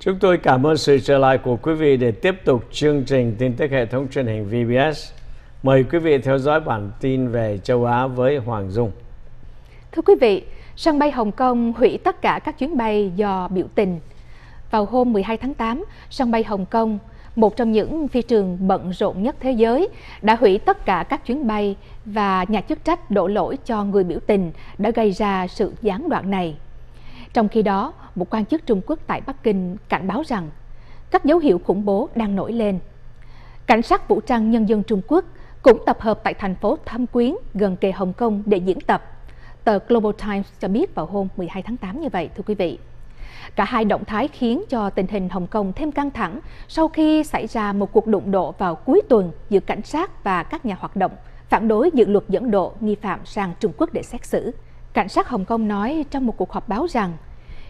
Chúng tôi cảm ơn sự trở lại của quý vị để tiếp tục chương trình tin tức hệ thống truyền hình VBS. Mời quý vị theo dõi bản tin về châu Á với Hoàng Dung. Thưa quý vị, sân bay Hồng Kông hủy tất cả các chuyến bay do biểu tình. Vào hôm 12 tháng 8, sân bay Hồng Kông một trong những phi trường bận rộn nhất thế giới, đã hủy tất cả các chuyến bay và nhà chức trách đổ lỗi cho người biểu tình đã gây ra sự gián đoạn này. Trong khi đó, một quan chức Trung Quốc tại Bắc Kinh cảnh báo rằng các dấu hiệu khủng bố đang nổi lên. Cảnh sát vũ trang nhân dân Trung Quốc cũng tập hợp tại thành phố Thâm Quyến gần kề Hồng Kông để diễn tập. Tờ Global Times cho biết vào hôm 12 tháng 8 như vậy, thưa quý vị. Cả hai động thái khiến cho tình hình Hồng Kông thêm căng thẳng sau khi xảy ra một cuộc đụng độ vào cuối tuần giữa cảnh sát và các nhà hoạt động phản đối dự luật dẫn độ nghi phạm sang Trung Quốc để xét xử. Cảnh sát Hồng Kông nói trong một cuộc họp báo rằng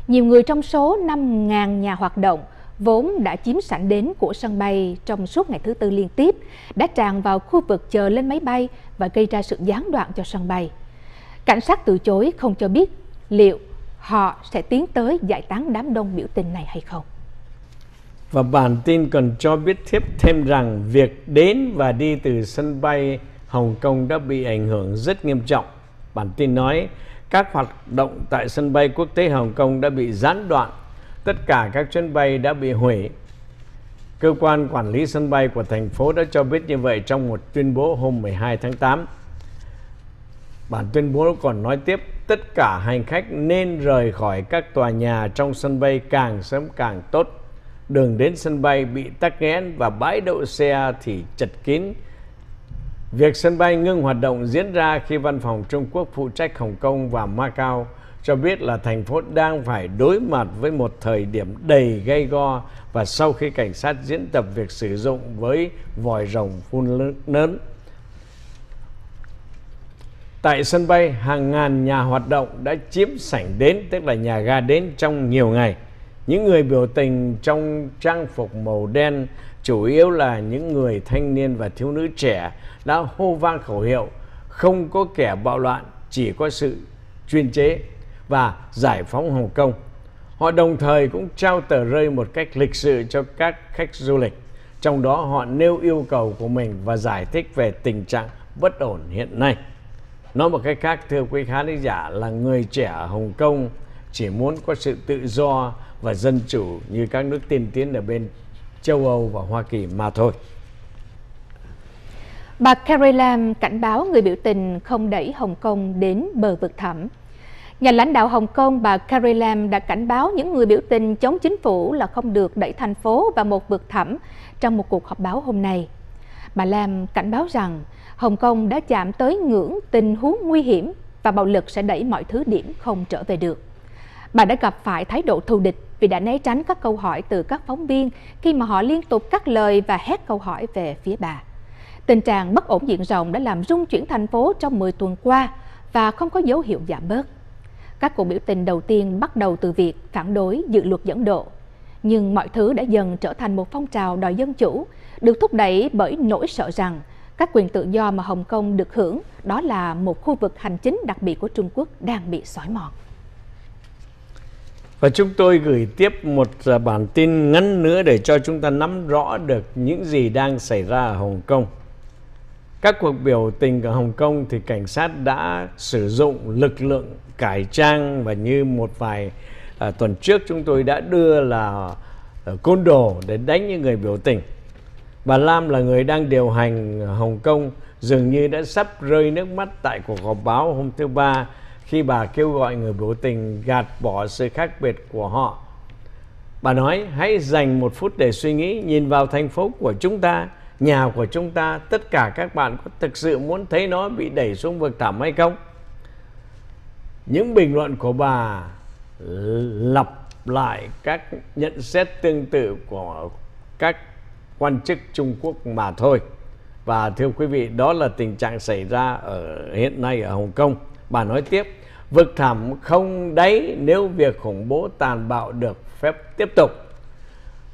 nhiều người trong số 5.000 nhà hoạt động vốn đã chiếm sảnh đến của sân bay trong suốt ngày thứ tư liên tiếp đã tràn vào khu vực chờ lên máy bay và gây ra sự gián đoạn cho sân bay. Cảnh sát từ chối không cho biết liệu họ sẽ tiến tới giải tán đám đông biểu tình này hay không. Và bản tin còn cho biết tiếp thêm rằng việc đến và đi từ sân bay Hồng Kông đã bị ảnh hưởng rất nghiêm trọng. Bản tin nói các hoạt động tại sân bay quốc tế Hồng Kông đã bị gián đoạn, tất cả các chuyến bay đã bị hủy. Cơ quan quản lý sân bay của thành phố đã cho biết như vậy trong một tuyên bố hôm 12 tháng 8. Bản tuyên bố còn nói tiếp, tất cả hành khách nên rời khỏi các tòa nhà trong sân bay càng sớm càng tốt. Đường đến sân bay bị tắc nghẽn và bãi đậu xe thì chật kín. Việc sân bay ngưng hoạt động diễn ra khi văn phòng Trung Quốc phụ trách Hồng Kông và Macau cho biết là thành phố đang phải đối mặt với một thời điểm đầy gay go và sau khi cảnh sát diễn tập việc sử dụng với vòi rồng phun lớn Tại sân bay, hàng ngàn nhà hoạt động đã chiếm sảnh đến, tức là nhà ga đến trong nhiều ngày. Những người biểu tình trong trang phục màu đen chủ yếu là những người thanh niên và thiếu nữ trẻ đã hô vang khẩu hiệu không có kẻ bạo loạn, chỉ có sự chuyên chế và giải phóng Hồng Kông. Họ đồng thời cũng trao tờ rơi một cách lịch sự cho các khách du lịch. Trong đó họ nêu yêu cầu của mình và giải thích về tình trạng bất ổn hiện nay nói một cách khác thưa quý khán giả là người trẻ ở hồng kông chỉ muốn có sự tự do và dân chủ như các nước tiên tiến ở bên châu âu và hoa kỳ mà thôi Bà Carrie Lam cảnh báo người biểu tình không đẩy Hồng Kông đến bờ vực thẳm. Nhà lãnh đạo Hồng Kông bà Carrie Lam đã cảnh báo những người biểu tình chống chính phủ là không được đẩy thành phố vào một vực thẳm trong một cuộc họp báo hôm nay. Bà Lam cảnh báo rằng Hồng Kông đã chạm tới ngưỡng tình huống nguy hiểm và bạo lực sẽ đẩy mọi thứ điểm không trở về được. Bà đã gặp phải thái độ thù địch vì đã né tránh các câu hỏi từ các phóng viên khi mà họ liên tục cắt lời và hét câu hỏi về phía bà. Tình trạng bất ổn diện rộng đã làm rung chuyển thành phố trong 10 tuần qua và không có dấu hiệu giảm bớt. Các cuộc biểu tình đầu tiên bắt đầu từ việc phản đối dự luật dẫn độ nhưng mọi thứ đã dần trở thành một phong trào đòi dân chủ, được thúc đẩy bởi nỗi sợ rằng các quyền tự do mà Hồng Kông được hưởng đó là một khu vực hành chính đặc biệt của Trung Quốc đang bị xói mòn. Và chúng tôi gửi tiếp một à, bản tin ngắn nữa để cho chúng ta nắm rõ được những gì đang xảy ra ở Hồng Kông. Các cuộc biểu tình ở Hồng Kông thì cảnh sát đã sử dụng lực lượng cải trang và như một vài à, tuần trước chúng tôi đã đưa là ờ, côn đồ để đánh những người biểu tình bà lam là người đang điều hành hồng kông dường như đã sắp rơi nước mắt tại cuộc họp báo hôm thứ ba khi bà kêu gọi người biểu tình gạt bỏ sự khác biệt của họ bà nói hãy dành một phút để suy nghĩ nhìn vào thành phố của chúng ta nhà của chúng ta tất cả các bạn có thực sự muốn thấy nó bị đẩy xuống vực thẳm hay không những bình luận của bà lặp lại các nhận xét tương tự của các quan chức Trung Quốc mà thôi. Và thưa quý vị, đó là tình trạng xảy ra ở hiện nay ở Hồng Kông. Bà nói tiếp, vực thẳm không đáy nếu việc khủng bố tàn bạo được phép tiếp tục.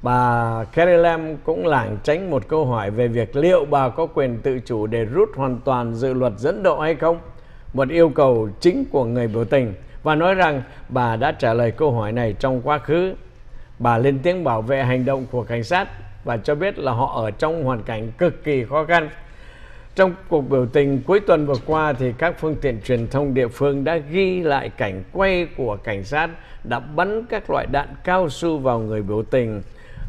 Bà Carrie Lam cũng lảng tránh một câu hỏi về việc liệu bà có quyền tự chủ để rút hoàn toàn dự luật dẫn độ hay không? một yêu cầu chính của người biểu tình và nói rằng bà đã trả lời câu hỏi này trong quá khứ. Bà lên tiếng bảo vệ hành động của cảnh sát và cho biết là họ ở trong hoàn cảnh cực kỳ khó khăn. Trong cuộc biểu tình cuối tuần vừa qua thì các phương tiện truyền thông địa phương đã ghi lại cảnh quay của cảnh sát đã bắn các loại đạn cao su vào người biểu tình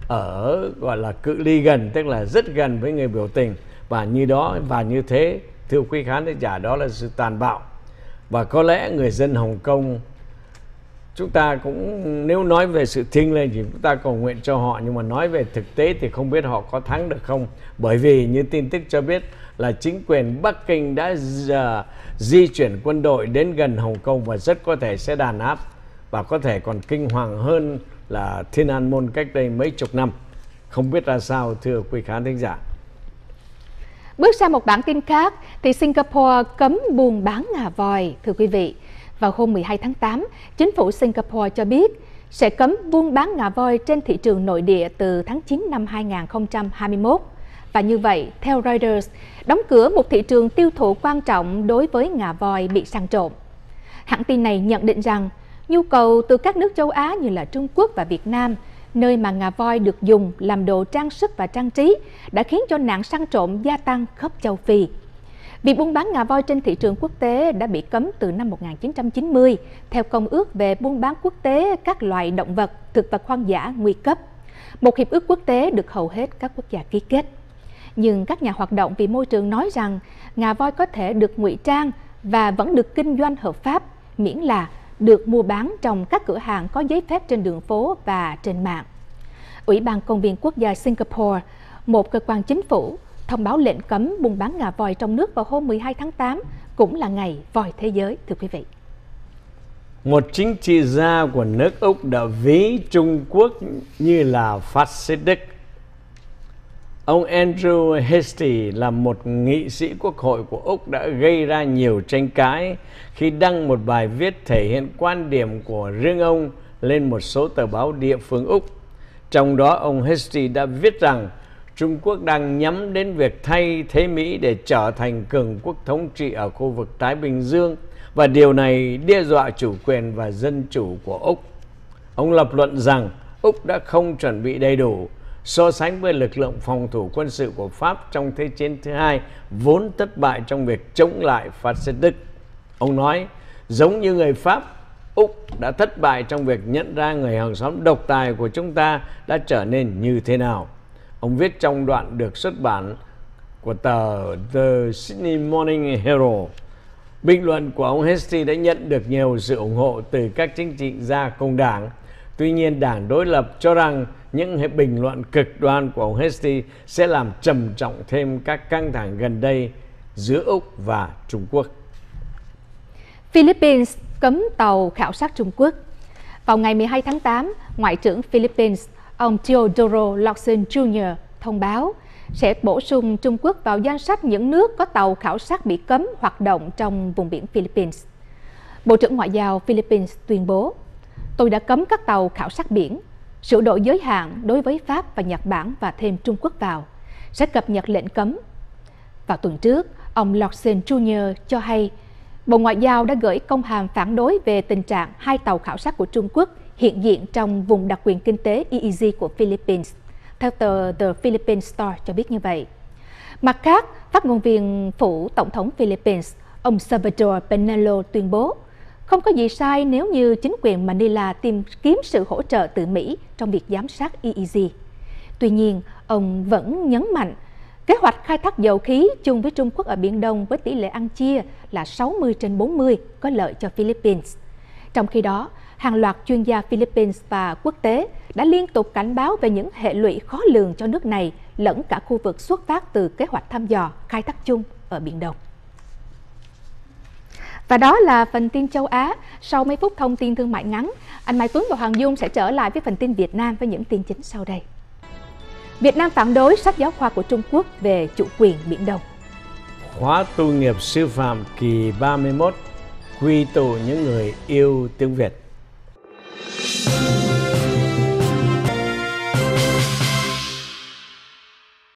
ở gọi là cự ly gần tức là rất gần với người biểu tình và như đó và như thế thưa quý khán thính giả đó là sự tàn bạo và có lẽ người dân Hồng Kông chúng ta cũng nếu nói về sự thiêng liêng thì chúng ta cầu nguyện cho họ nhưng mà nói về thực tế thì không biết họ có thắng được không bởi vì như tin tức cho biết là chính quyền Bắc Kinh đã di chuyển quân đội đến gần Hồng Kông và rất có thể sẽ đàn áp và có thể còn kinh hoàng hơn là Thiên An Môn cách đây mấy chục năm không biết ra sao thưa quý khán thính giả Bước sang một bản tin khác, thì Singapore cấm buôn bán ngà voi, thưa quý vị. Vào hôm 12 tháng 8, chính phủ Singapore cho biết sẽ cấm buôn bán ngà voi trên thị trường nội địa từ tháng 9 năm 2021. Và như vậy, theo Reuters, đóng cửa một thị trường tiêu thụ quan trọng đối với ngà voi bị sang trộm. Hãng tin này nhận định rằng, nhu cầu từ các nước châu Á như là Trung Quốc và Việt Nam – nơi mà ngà voi được dùng làm đồ trang sức và trang trí, đã khiến cho nạn săn trộm gia tăng khắp châu Phi. Việc buôn bán ngà voi trên thị trường quốc tế đã bị cấm từ năm 1990 theo Công ước về buôn bán quốc tế các loại động vật, thực vật hoang dã nguy cấp, một hiệp ước quốc tế được hầu hết các quốc gia ký kết. Nhưng các nhà hoạt động vì môi trường nói rằng ngà voi có thể được ngụy trang và vẫn được kinh doanh hợp pháp miễn là được mua bán trong các cửa hàng có giấy phép trên đường phố và trên mạng. Ủy ban Công viên Quốc gia Singapore, một cơ quan chính phủ, thông báo lệnh cấm buôn bán ngà voi trong nước vào hôm 12 tháng 8, cũng là ngày voi thế giới, thưa quý vị. Một chính trị gia của nước Úc đã ví Trung Quốc như là phát xít Đức Ông Andrew Hastie là một nghị sĩ quốc hội của Úc đã gây ra nhiều tranh cãi khi đăng một bài viết thể hiện quan điểm của riêng ông lên một số tờ báo địa phương Úc. Trong đó ông Hastie đã viết rằng Trung Quốc đang nhắm đến việc thay thế Mỹ để trở thành cường quốc thống trị ở khu vực Thái Bình Dương và điều này đe dọa chủ quyền và dân chủ của Úc. Ông lập luận rằng Úc đã không chuẩn bị đầy đủ so sánh với lực lượng phòng thủ quân sự của Pháp trong Thế chiến thứ hai vốn thất bại trong việc chống lại phát xít Đức. Ông nói, giống như người Pháp, Úc đã thất bại trong việc nhận ra người hàng xóm độc tài của chúng ta đã trở nên như thế nào. Ông viết trong đoạn được xuất bản của tờ The Sydney Morning Herald. Bình luận của ông Hastie đã nhận được nhiều sự ủng hộ từ các chính trị gia công đảng Tuy nhiên, đảng đối lập cho rằng những bình luận cực đoan của ông Hesty sẽ làm trầm trọng thêm các căng thẳng gần đây giữa Úc và Trung Quốc. Philippines cấm tàu khảo sát Trung Quốc Vào ngày 12 tháng 8, Ngoại trưởng Philippines, ông Teodoro Locsin Jr. thông báo sẽ bổ sung Trung Quốc vào danh sách những nước có tàu khảo sát bị cấm hoạt động trong vùng biển Philippines. Bộ trưởng Ngoại giao Philippines tuyên bố tôi đã cấm các tàu khảo sát biển, sửa đổi giới hạn đối với Pháp và Nhật Bản và thêm Trung Quốc vào, sẽ cập nhật lệnh cấm. Vào tuần trước, ông Lawson Jr. cho hay Bộ Ngoại giao đã gửi công hàm phản đối về tình trạng hai tàu khảo sát của Trung Quốc hiện diện trong vùng đặc quyền kinh tế EEZ của Philippines, theo tờ The Philippine Star cho biết như vậy. Mặt khác, phát ngôn viên phủ Tổng thống Philippines, ông Salvador Penelo tuyên bố không có gì sai nếu như chính quyền Manila tìm kiếm sự hỗ trợ từ Mỹ trong việc giám sát EEZ. Tuy nhiên, ông vẫn nhấn mạnh kế hoạch khai thác dầu khí chung với Trung Quốc ở Biển Đông với tỷ lệ ăn chia là 60 trên 40 có lợi cho Philippines. Trong khi đó, hàng loạt chuyên gia Philippines và quốc tế đã liên tục cảnh báo về những hệ lụy khó lường cho nước này lẫn cả khu vực xuất phát từ kế hoạch thăm dò khai thác chung ở Biển Đông. Và đó là phần tin châu Á. Sau mấy phút thông tin thương mại ngắn, anh Mai Tuấn và Hoàng Dung sẽ trở lại với phần tin Việt Nam với những tin chính sau đây. Việt Nam phản đối sách giáo khoa của Trung Quốc về chủ quyền Biển Đông. Khóa tu nghiệp sư phạm kỳ 31 quy tụ những người yêu tiếng Việt. Thank you